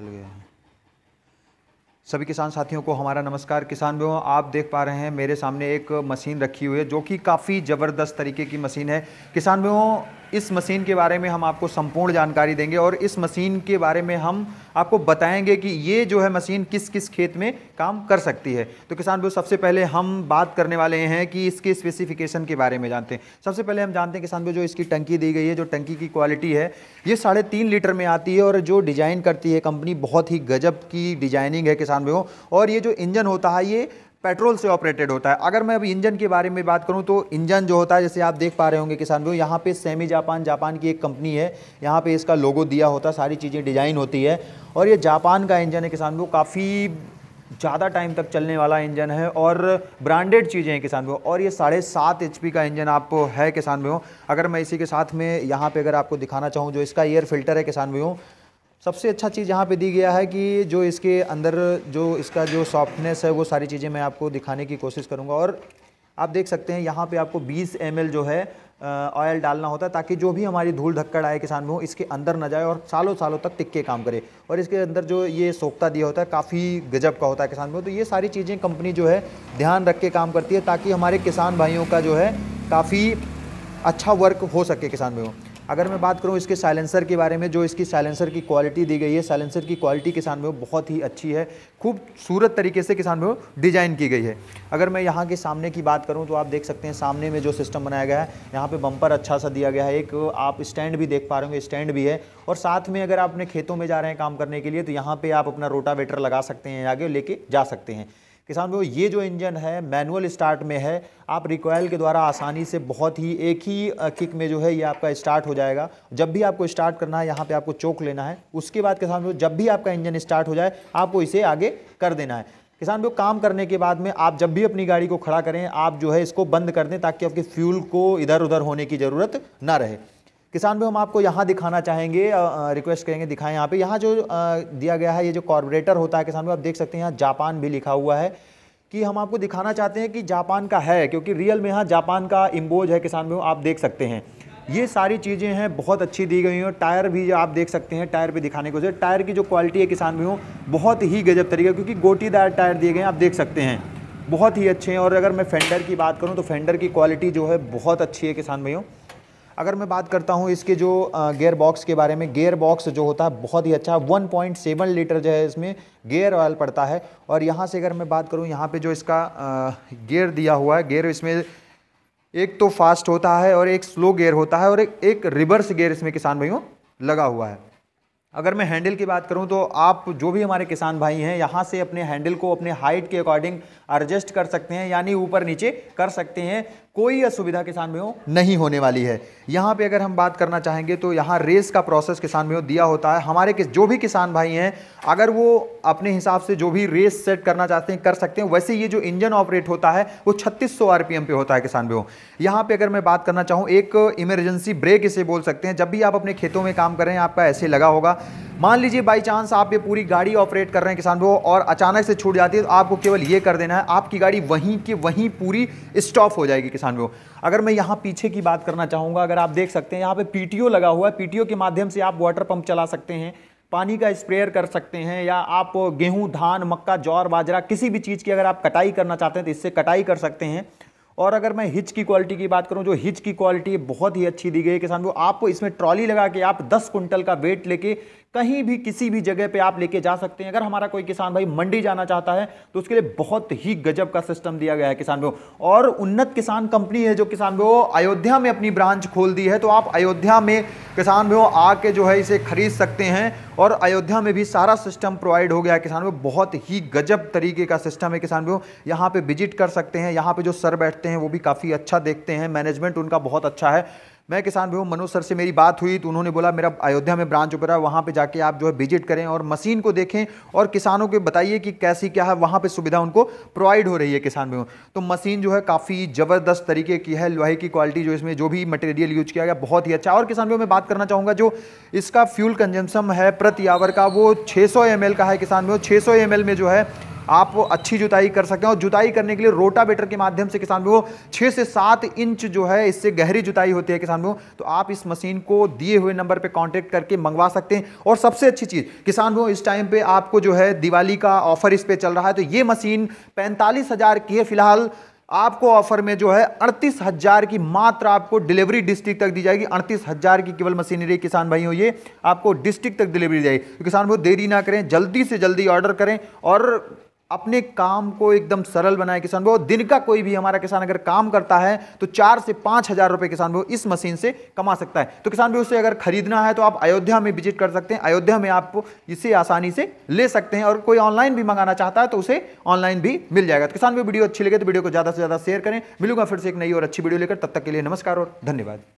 चल गया है सभी किसान साथियों को हमारा नमस्कार किसान भाइयों आप देख पा रहे हैं मेरे सामने एक मशीन रखी हुई है जो कि काफ़ी ज़बरदस्त तरीके की मशीन है किसान भाइयों इस मशीन के बारे में हम आपको संपूर्ण जानकारी देंगे और इस मशीन के बारे में हम आपको बताएंगे कि ये जो है मशीन किस किस खेत में काम कर सकती है तो किसान भाई सबसे पहले हम बात करने वाले हैं कि इसके स्पेसिफिकेशन के बारे में जानते हैं सबसे पहले हम जानते हैं किसान भाई जो इसकी टंकी दी गई है जो टंकी की क्वालिटी है ये साढ़े तीन लीटर में आती है और जो डिज़ाइन करती है कंपनी बहुत ही गजब की डिज़ाइनिंग है किसान भाई और ये जो इंजन होता है ये पेट्रोल से ऑपरेटेड होता है अगर मैं अभी इंजन के बारे में बात करूं तो इंजन जो होता है जैसे आप देख पा रहे होंगे किसान भाई यहाँ पे सेमी जापान जापान की एक कंपनी है यहाँ पे इसका लोगो दिया होता है सारी चीज़ें डिजाइन होती है और ये जापान का इंजन है किसान भाई काफ़ी ज़्यादा टाइम तक चलने वाला इंजन है और ब्रांडेड चीज़ें हैं किसान भाई और ये साढ़े सात एच का इंजन आप है किसान भाई अगर मैं इसी के साथ में यहाँ पर अगर आपको दिखाना चाहूँ जो इसका एयर फिल्टर है किसान भाई सबसे अच्छा चीज़ यहाँ पे दी गया है कि जो इसके अंदर जो इसका जो सॉफ्टनेस है वो सारी चीज़ें मैं आपको दिखाने की कोशिश करूँगा और आप देख सकते हैं यहाँ पे आपको 20 एम जो है ऑयल डालना होता है ताकि जो भी हमारी धूल धक्कड़ आए किसान में हो इसके अंदर ना जाए और सालों सालों तक टिक के काम करे और इसके अंदर जो ये सोखता दिया होता है काफ़ी गजब का होता है किसान में तो ये सारी चीज़ें कंपनी जो है ध्यान रख के काम करती है ताकि हमारे किसान भाइयों का जो है काफ़ी अच्छा वर्क हो सके किसान भाइयों अगर मैं बात करूँ इसके साइलेंसर के बारे में जो इसकी साइलेंसर की क्वालिटी दी गई है साइलेंसर की क्वालिटी किसान में बहुत ही अच्छी है खूबसूरत तरीके से किसान में डिज़ाइन की गई है अगर मैं यहाँ के सामने की बात करूँ तो आप देख सकते हैं सामने में जो सिस्टम बनाया गया है यहाँ पर बम्पर अच्छा सा दिया गया है एक आप स्टैंड भी देख पा रहे हो स्टैंड भी है और साथ में अगर आप अपने खेतों में जा रहे हैं काम करने के लिए तो यहाँ पर आप अपना रोटावेटर लगा सकते हैं आगे लेके जा सकते हैं किसान भाई ये जो इंजन है मैनुअल स्टार्ट में है आप रिकॉयल के द्वारा आसानी से बहुत ही एक ही किक में जो है ये आपका स्टार्ट हो जाएगा जब भी आपको स्टार्ट करना है यहाँ पे आपको चोक लेना है उसके बाद किसान भाई जब भी आपका इंजन स्टार्ट हो जाए आपको इसे आगे कर देना है किसान भाई काम करने के बाद में आप जब भी अपनी गाड़ी को खड़ा करें आप जो है इसको बंद कर दें ताकि आपके फ्यूल को इधर उधर होने की ज़रूरत ना रहे किसान भाई हम आपको यहाँ दिखाना चाहेंगे रिक्वेस्ट करेंगे दिखाएं यहाँ पे यहाँ जो दिया गया है ये जो कॉर्पोरेटर होता है किसान भाई आप देख सकते हैं यहाँ जापान भी लिखा हुआ है कि हम आपको दिखाना चाहते हैं कि जापान का है क्योंकि रियल में यहाँ जापान का इम्बोज है किसान भाई आप देख सकते हैं ये सारी चीज़ें हैं बहुत अच्छी दी गई हैं टायर भी आप देख सकते हैं टायर पर दिखाने को टायर की जो क्वालिटी है किसान भी बहुत ही गजब तरीके क्योंकि गोटीदार टायर दिए गए हैं आप देख सकते हैं बहुत ही अच्छे हैं और अगर मैं फेंडर की बात करूँ तो फेंडर की क्वालिटी जो है बहुत अच्छी है किसान भाइयों अगर मैं बात करता हूँ इसके जो गेयर बॉक्स के बारे में गेयर बॉक्स जो होता है बहुत ही अच्छा 1.7 लीटर जो है इसमें गेयर ऑयल पड़ता है और यहाँ से अगर मैं बात करूँ यहाँ पे जो इसका गेयर दिया हुआ है गेयर इसमें एक तो फास्ट होता है और एक स्लो गेयर होता है और एक, एक रिवर्स गेयर इसमें किसान भाइयों लगा हुआ है अगर मैं हैंडल की बात करूं तो आप जो भी हमारे किसान भाई हैं यहाँ से अपने हैंडल को अपने हाइट के अकॉर्डिंग एडजस्ट कर सकते हैं यानी ऊपर नीचे कर सकते हैं कोई असुविधा किसान भाइयों नहीं होने वाली है यहाँ पे अगर हम बात करना चाहेंगे तो यहाँ रेस का प्रोसेस किसान भाइयों दिया होता है हमारे किस जो भी किसान भाई हैं अगर वो अपने हिसाब से जो भी रेस सेट करना चाहते हैं कर सकते हैं वैसे ये जो इंजन ऑपरेट होता है वो 3600 आरपीएम पे होता है किसान भाइयों यहाँ पर अगर मैं बात करना चाहूँ एक इमरजेंसी ब्रेक इसे बोल सकते हैं जब भी आप अपने खेतों में काम करें आपका ऐसे लगा होगा मान लीजिए बाई चांस आप ये पूरी गाड़ी ऑपरेट कर रहे हैं किसान भाई और अचानक से छूट जाती है तो आपको केवल ये कर देना है आपकी गाड़ी वहीं की वहीं पूरी स्टॉप हो जाएगी किसान भाई अगर मैं यहाँ पीछे की बात करना चाहूँगा अगर आप देख सकते हैं यहाँ पे पीटीओ लगा हुआ है पीटीओ के माध्यम से आप वाटर पंप चला सकते हैं पानी का स्प्रेयर कर सकते हैं या आप गेहूँ धान मक्का जौर बाजरा किसी भी चीज़ की अगर आप कटाई करना चाहते हैं तो इससे कटाई कर सकते हैं और अगर मैं हिच की क्वालिटी की बात करूं जो हिच की क्वालिटी बहुत ही अच्छी दी गई है किसान को आपको इसमें ट्रॉली लगा के आप 10 कुंटल का वेट लेके कहीं भी किसी भी जगह पे आप लेके जा सकते हैं अगर हमारा कोई किसान भाई मंडी जाना चाहता है तो उसके लिए बहुत ही गजब का सिस्टम दिया गया है किसान भाई और उन्नत किसान कंपनी है जो किसान को अयोध्या में अपनी ब्रांच खोल दी है तो आप अयोध्या में किसान को आके जो है इसे खरीद सकते हैं और अयोध्या में भी सारा सिस्टम प्रोवाइड हो गया है किसान भाई बहुत ही गजब तरीके का सिस्टम है किसान को यहाँ पर विजिट कर सकते हैं यहाँ पर जो सर बैठते करते हैं वो भी काफ़ी अच्छा देखते हैं मैनेजमेंट उनका बहुत अच्छा है मैं किसान भी हूँ मनोज सर से मेरी बात हुई तो उन्होंने बोला मेरा अयोध्या में ब्रांच ऊपर है वहाँ पे जाके आप जो है विजिट करें और मशीन को देखें और किसानों को बताइए कि कैसी क्या है वहाँ पे सुविधा उनको प्रोवाइड हो रही है किसान भी तो मशीन जो है काफ़ी ज़बरदस्त तरीके की है लोहे की क्वालिटी जो इसमें जो भी मटेरियल यूज किया गया बहुत ही अच्छा और किसान भी मैं बात करना चाहूँगा जो इसका फ्यूल कंजम्पशन है प्रति आवर का वो छः सौ का है किसान भी छः सौ में जो है आप अच्छी जुताई कर सकें और जुताई करने के लिए रोटावेटर के माध्यम से किसान भाई छः से सात इंच जो है इससे गहरी जुताई होती है किसान भाई तो आप इस मशीन को दिए हुए नंबर पर कॉन्टैक्ट करके मंगवा सकते हैं और सबसे अच्छी चीज़ किसान भाई इस टाइम पर आपको जो है दिवाली का ऑफर इस पर चल रहा है तो ये मशीन पैंतालीस की है फिलहाल आपको ऑफर में जो है अड़तीस हजार की मात्र आपको डिलीवरी डिस्ट्रिक्ट तक दी जाएगी अड़तीस हजार की केवल मशीनरी किसान भाई हो ये आपको डिस्ट्रिक्ट तक डिलीवरी दी जाएगी तो किसान भाई देरी ना करें जल्दी से जल्दी ऑर्डर करें और अपने काम को एकदम सरल बनाए किसान भाई दिन का कोई भी हमारा किसान अगर काम करता है तो चार से पाँच हज़ार रुपये किसान भाई इस मशीन से कमा सकता है तो किसान भाई उसे अगर खरीदना है तो आप अयोध्या में विजिट कर सकते हैं अयोध्या में आप इसे आसानी से ले सकते हैं और कोई ऑनलाइन भी मंगाना चाहता है तो उसे ऑनलाइन भी मिल जाएगा तो किसान भाई वीडियो अच्छी लगे तो वीडियो को ज़्यादा से ज़्यादा शेयर करें मिलूंगा फिर से एक नई और अच्छी वीडियो लेकर तब तक के लिए नमस्कार और धन्यवाद